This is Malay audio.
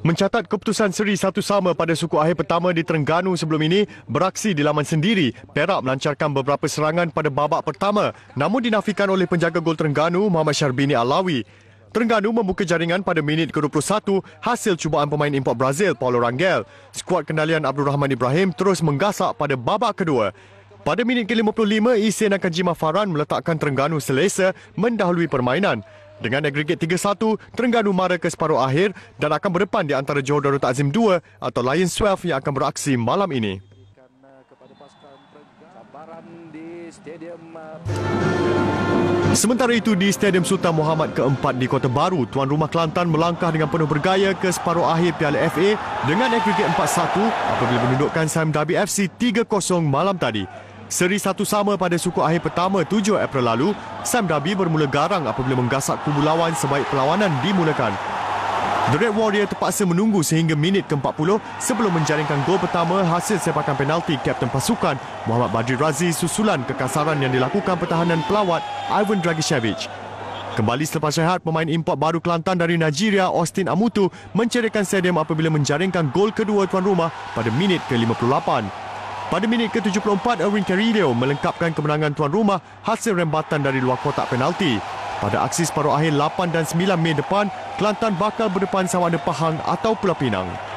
mencatat keputusan seri satu sama pada suku akhir pertama di Terengganu sebelum ini beraksi di laman sendiri. Perak melancarkan beberapa serangan pada babak pertama namun dinafikan oleh penjaga gol Terengganu Muhammad Syarbini Alawi. Terengganu membuka jaringan pada minit ke-21 hasil cubaan pemain import Brazil Paulo Rangel. Skuad kendalian Abdul Rahman Ibrahim terus menggasak pada babak kedua. Pada minit ke-55, Isin Akanjima Farhan meletakkan Terengganu selesa mendahului permainan. Dengan agregat 3-1, Terengganu mara ke separuh akhir dan akan berdepan di antara Johor Darul Takzim 2 atau Lions 12 yang akan beraksi malam ini. Sementara itu di Stadium Sultan Muhammad keempat di Kota Baru, Tuan Rumah Kelantan melangkah dengan penuh bergaya ke separuh akhir Piala FA dengan agregat 4-1 apabila menundukkan Sam Derby FC 3-0 malam tadi. Seri satu sama pada suku akhir pertama 7 April lalu, Sam Darby bermula garang apabila menggasak kubu lawan sebaik perlawanan dimulakan. The Red Warrior terpaksa menunggu sehingga minit ke-40 sebelum menjaringkan gol pertama hasil sepakan penalti Kapten Pasukan Muhammad Badri Razi susulan kekasaran yang dilakukan pertahanan pelawat Ivan Dragicevic. Kembali selepas sehat, pemain import baru Kelantan dari Nigeria, Austin Amutu, mencerikan stadium apabila menjaringkan gol kedua tuan rumah pada minit ke-58. Pada minit ke-74, Erwin Carrillo melengkapkan kemenangan tuan rumah hasil rembatan dari luar kotak penalti. Pada aksi separuh akhir 8 dan 9 Mei depan, Kelantan bakal berdepan sama ada Pahang atau Pulau Pinang.